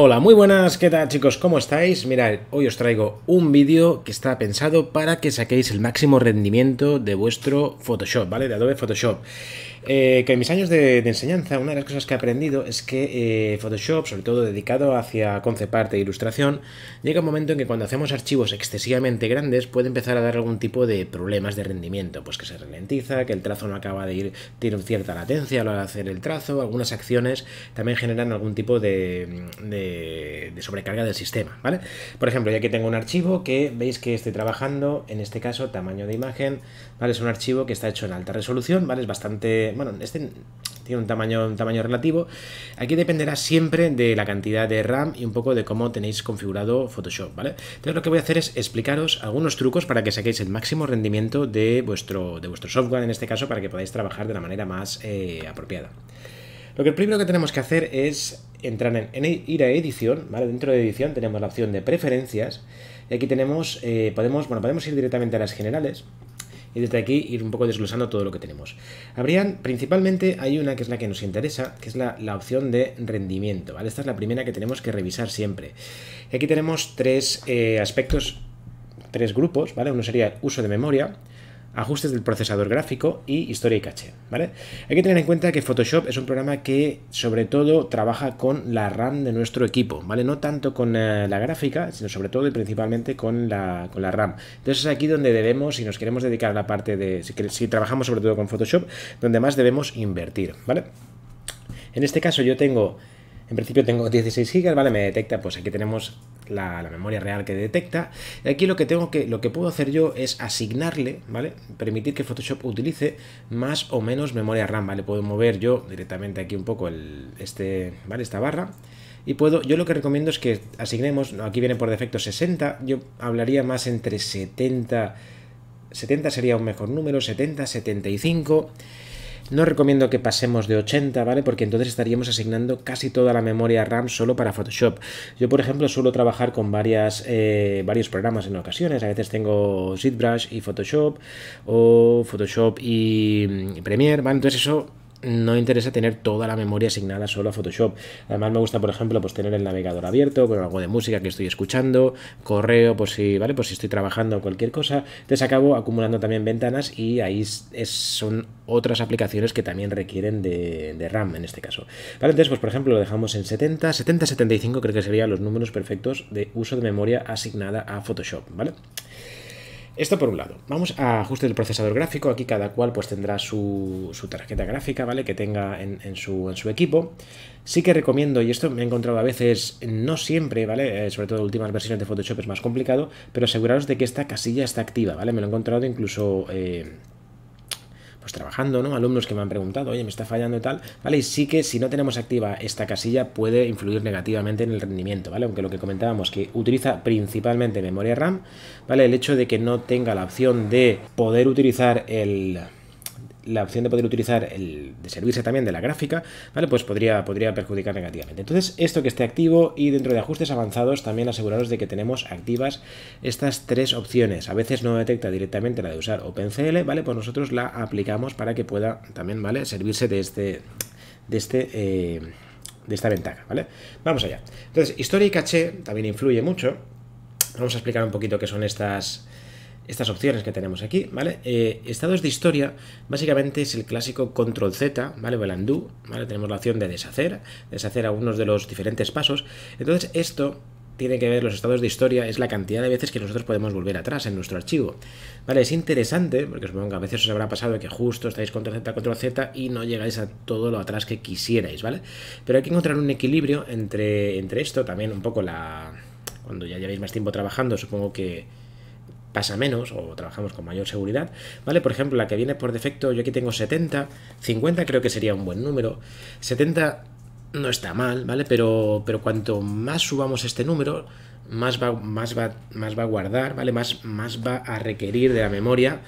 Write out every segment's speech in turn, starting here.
Hola, muy buenas, ¿qué tal chicos? ¿Cómo estáis? Mirad, hoy os traigo un vídeo que está pensado para que saquéis el máximo rendimiento de vuestro Photoshop, ¿vale? De Adobe Photoshop. Eh, que en mis años de, enseñanza, una de las cosas que he aprendido es que eh, Photoshop, sobre todo dedicado hacia concept e ilustración, llega un momento en que cuando hacemos archivos excesivamente grandes puede empezar a dar algún tipo de problemas de rendimiento, pues que se ralentiza, que el trazo no acaba de ir, tiene cierta latencia al hacer el trazo, algunas acciones también generan algún tipo de, sobrecarga del sistema, ¿vale? Por ejemplo, ya que tengo un archivo que veis que estoy trabajando, en este caso tamaño de imagen, ¿vale? Es un archivo que está hecho en alta resolución, ¿vale? Es bastante bueno, este tiene un tamaño, tamaño relativo. Aquí dependerá siempre de la cantidad de RAM y un poco de cómo tenéis configurado Photoshop, ¿vale? Entonces lo que voy a hacer es explicaros algunos trucos para que saquéis el máximo rendimiento de vuestro, de vuestro software, en este caso, para que podáis trabajar de la manera más eh, apropiada. Lo que primero que tenemos que hacer es entrar en, ir a edición, ¿vale? Dentro de edición tenemos la opción de preferencias y aquí tenemos, eh, podemos, bueno, podemos ir directamente a las generales, y desde aquí ir un poco desglosando todo lo que tenemos. Habrían, principalmente, hay una que es la que nos interesa, que es la, la opción de rendimiento, ¿vale? Esta es la primera que tenemos que revisar siempre. aquí tenemos tres eh, aspectos, tres grupos, ¿vale? Uno sería uso de memoria, ajustes del procesador gráfico y historia y caché, ¿vale? Hay que tener en cuenta que Photoshop es un programa que sobre todo trabaja con la RAM de nuestro equipo, ¿vale? No tanto con eh, la gráfica, sino sobre todo y principalmente con la, RAM. Entonces es aquí donde debemos, si nos queremos dedicar a la parte de, si, trabajamos sobre todo con Photoshop, donde más debemos invertir, ¿vale? En este caso yo tengo en principio tengo 16 GB, ¿vale? Me detecta, pues aquí tenemos la, memoria real que detecta. Y Aquí lo que tengo que, lo que puedo hacer yo es asignarle, ¿vale? Permitir que Photoshop utilice más o menos memoria RAM, ¿vale? Puedo mover yo directamente aquí un poco el, este, ¿vale? Esta barra. Y puedo, yo lo que recomiendo es que asignemos, aquí viene por defecto 60, yo hablaría más entre 70, 70 sería un mejor número, 70, 75... No recomiendo que pasemos de 80, ¿vale? Porque entonces estaríamos asignando casi toda la memoria RAM solo para Photoshop. Yo, por ejemplo, suelo trabajar con varias, eh, varios programas en ocasiones. A veces tengo ZBrush y Photoshop o Photoshop y mm, Premiere, ¿vale? Entonces eso no interesa tener toda la memoria asignada solo a Photoshop. Además me gusta, por ejemplo, pues tener el navegador abierto con algo de música que estoy escuchando, correo por si, ¿vale? pues si estoy trabajando o cualquier cosa. Entonces acabo acumulando también ventanas y ahí son otras aplicaciones que también requieren de, RAM en este caso. Vale, entonces, pues por ejemplo, lo dejamos en 70, 70, 75 creo que serían los números perfectos de uso de memoria asignada a Photoshop, ¿vale? Esto por un lado. Vamos a ajuste del procesador gráfico. Aquí cada cual pues tendrá su, tarjeta gráfica, ¿vale? Que tenga en, su, equipo. Sí que recomiendo, y esto me he encontrado a veces, no siempre, ¿vale? Eh, sobre todo en últimas versiones de Photoshop es más complicado, pero aseguraros de que esta casilla está activa, ¿vale? Me lo he encontrado incluso... Eh, pues trabajando, ¿no? Alumnos que me han preguntado, oye, me está fallando y tal, ¿vale? Y sí que si no tenemos activa esta casilla puede influir negativamente en el rendimiento, ¿vale? Aunque lo que comentábamos que utiliza principalmente memoria RAM, ¿vale? El hecho de que no tenga la opción de poder utilizar el la opción de poder utilizar, el, de servirse también de la gráfica, ¿vale? Pues podría, podría perjudicar negativamente. Entonces, esto que esté activo y dentro de ajustes avanzados, también aseguraros de que tenemos activas estas tres opciones. A veces no detecta directamente la de usar OpenCL, ¿vale? Pues nosotros la aplicamos para que pueda también, ¿vale? Servirse de este, de este... Eh, de esta ventaja, ¿vale? Vamos allá. Entonces, historia y caché también influye mucho. Vamos a explicar un poquito qué son estas, estas opciones que tenemos aquí, ¿vale? Eh, estados de historia, básicamente es el clásico control Z, ¿vale? O el ¿vale? Tenemos la opción de deshacer, deshacer algunos de los diferentes pasos. Entonces esto tiene que ver los estados de historia es la cantidad de veces que nosotros podemos volver atrás en nuestro archivo. Vale, es interesante, porque supongo que a veces os habrá pasado que justo estáis control Z, control Z y no llegáis a todo lo atrás que quisierais, ¿vale? Pero hay que encontrar un equilibrio entre, entre esto, también un poco la... Cuando ya llevéis más tiempo trabajando, supongo que a menos o trabajamos con mayor seguridad, ¿vale? Por ejemplo, la que viene por defecto, yo aquí tengo 70, 50 creo que sería un buen número, 70 no está mal, ¿vale? Pero, pero cuanto más subamos este número, más va, más va, más va a guardar, ¿vale? Más, más va a requerir de la memoria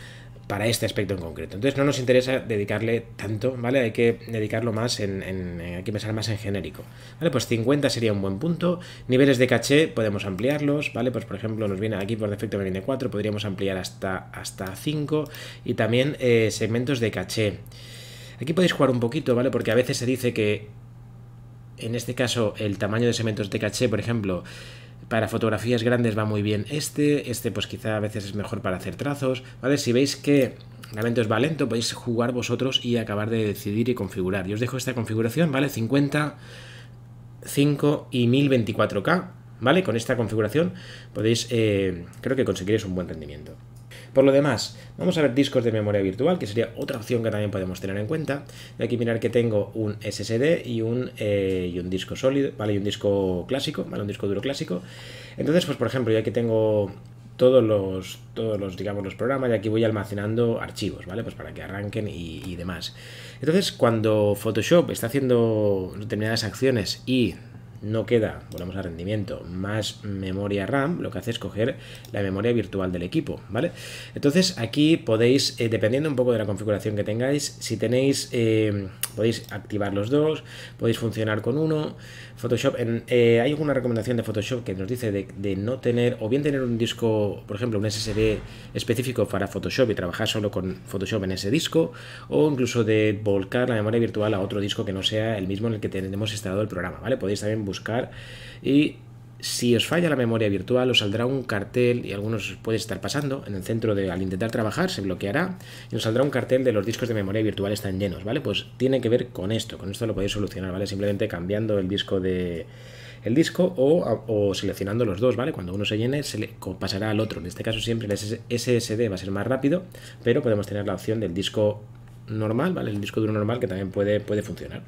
para este aspecto en concreto. Entonces no nos interesa dedicarle tanto, ¿vale? Hay que dedicarlo más en, eh, hay que pensar más en genérico. ¿Vale? Pues 50 sería un buen punto. Niveles de caché podemos ampliarlos, ¿vale? Pues por ejemplo nos viene aquí por defecto me viene 4, podríamos ampliar hasta, hasta 5 y también eh, segmentos de caché. Aquí podéis jugar un poquito, ¿vale? Porque a veces se dice que en este caso el tamaño de segmentos de caché, por ejemplo, para fotografías grandes va muy bien este, este pues quizá a veces es mejor para hacer trazos, ¿vale? Si veis que realmente es va lento, podéis jugar vosotros y acabar de decidir y configurar. Yo os dejo esta configuración, ¿vale? 50, 5 y 1024K, ¿vale? Con esta configuración podéis, eh, creo que conseguiréis un buen rendimiento. Por lo demás, vamos a ver discos de memoria virtual, que sería otra opción que también podemos tener en cuenta. De aquí mirar que tengo un SSD y un, eh, un disco sólido, ¿vale? Y un disco clásico, ¿vale? Un disco duro clásico. Entonces, pues por ejemplo, ya que tengo todos los, todos los, digamos, los programas y aquí voy almacenando archivos, ¿vale? Pues para que arranquen y, y demás. Entonces, cuando Photoshop está haciendo determinadas acciones y no queda, volvemos a rendimiento, más memoria RAM, lo que hace es coger la memoria virtual del equipo, ¿vale? Entonces aquí podéis, eh, dependiendo un poco de la configuración que tengáis, si tenéis, eh, podéis activar los dos, podéis funcionar con uno. Photoshop, eh, hay alguna recomendación de Photoshop que nos dice de, no tener, o bien tener un disco, por ejemplo, un SSD específico para Photoshop y trabajar solo con Photoshop en ese disco, o incluso de volcar la memoria virtual a otro disco que no sea el mismo en el que tenemos instalado el programa, ¿vale? Podéis también buscar y si os falla la memoria virtual, os saldrá un cartel, y algunos puede estar pasando, en el centro de, al intentar trabajar se bloqueará, y nos saldrá un cartel de los discos de memoria virtual están llenos, ¿vale? Pues tiene que ver con esto, con esto lo podéis solucionar, ¿vale? Simplemente cambiando el disco de el disco o, o seleccionando los dos, ¿vale? Cuando uno se llene, se le pasará al otro. En este caso siempre el SSD va a ser más rápido, pero podemos tener la opción del disco normal, ¿vale? El disco duro normal que también puede, puede funcionar.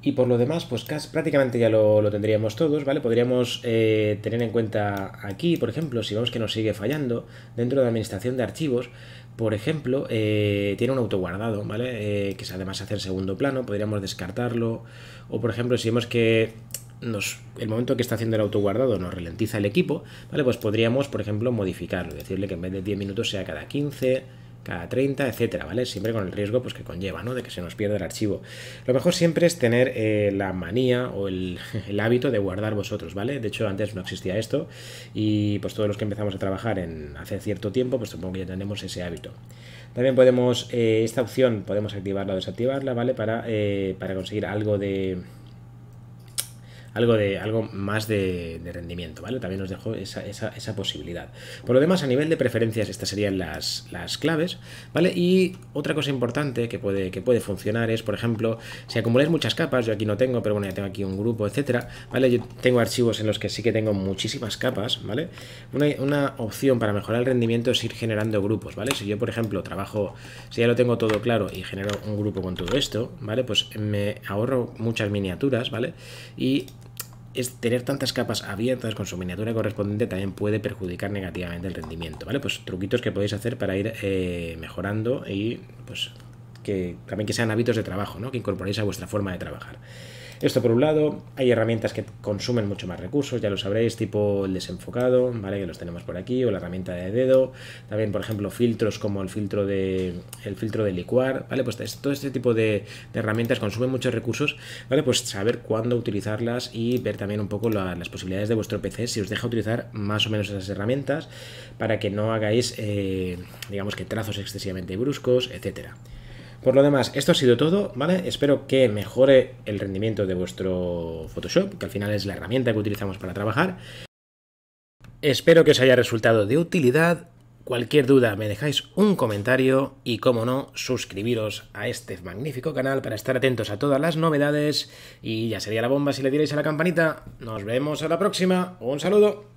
Y por lo demás, pues prácticamente ya lo, tendríamos todos, ¿vale? Podríamos eh, tener en cuenta aquí, por ejemplo, si vemos que nos sigue fallando, dentro de administración de archivos, por ejemplo, eh, tiene un autoguardado, ¿vale? Eh, que además hace en segundo plano, podríamos descartarlo. O por ejemplo, si vemos que nos, el momento que está haciendo el autoguardado nos ralentiza el equipo, ¿vale? Pues podríamos, por ejemplo, modificarlo, decirle que en vez de 10 minutos sea cada 15 30, etcétera, ¿vale? Siempre con el riesgo pues, que conlleva, ¿no? De que se nos pierda el archivo. Lo mejor siempre es tener eh, la manía o el, hábito de guardar vosotros, ¿vale? De hecho, antes no existía esto y pues todos los que empezamos a trabajar en hace cierto tiempo, pues supongo que ya tenemos ese hábito. También podemos, eh, esta opción podemos activarla o desactivarla, ¿vale? Para, eh, para conseguir algo de algo, de, algo más de, rendimiento, ¿vale? También os dejo esa, posibilidad. Por lo demás, a nivel de preferencias, estas serían las, claves, ¿vale? Y otra cosa importante que puede, que puede funcionar es, por ejemplo, si acumuláis muchas capas, yo aquí no tengo, pero bueno, ya tengo aquí un grupo, etcétera, ¿vale? Yo tengo archivos en los que sí que tengo muchísimas capas, ¿vale? Una, una opción para mejorar el rendimiento es ir generando grupos, ¿vale? Si yo, por ejemplo, trabajo, si ya lo tengo todo claro y genero un grupo con todo esto, ¿vale? Pues me ahorro muchas miniaturas, ¿vale? Y es tener tantas capas abiertas con su miniatura correspondiente también puede perjudicar negativamente el rendimiento, ¿vale? Pues truquitos que podéis hacer para ir eh, mejorando y pues también que sean hábitos de trabajo, ¿no? que incorporéis a vuestra forma de trabajar. Esto por un lado, hay herramientas que consumen mucho más recursos, ya lo sabréis, tipo el desenfocado, ¿vale? Que los tenemos por aquí, o la herramienta de dedo, también, por ejemplo, filtros como el filtro de el filtro de licuar, ¿vale? Pues todo este tipo de, herramientas consumen muchos recursos, ¿vale? Pues saber cuándo utilizarlas y ver también un poco las posibilidades de vuestro PC, si os deja utilizar más o menos esas herramientas, para que no hagáis, eh, digamos que trazos excesivamente bruscos, etcétera. Por lo demás, esto ha sido todo, ¿vale? Espero que mejore el rendimiento de vuestro Photoshop, que al final es la herramienta que utilizamos para trabajar. Espero que os haya resultado de utilidad. Cualquier duda me dejáis un comentario y, como no, suscribiros a este magnífico canal para estar atentos a todas las novedades. Y ya sería la bomba si le dierais a la campanita. Nos vemos a la próxima. Un saludo.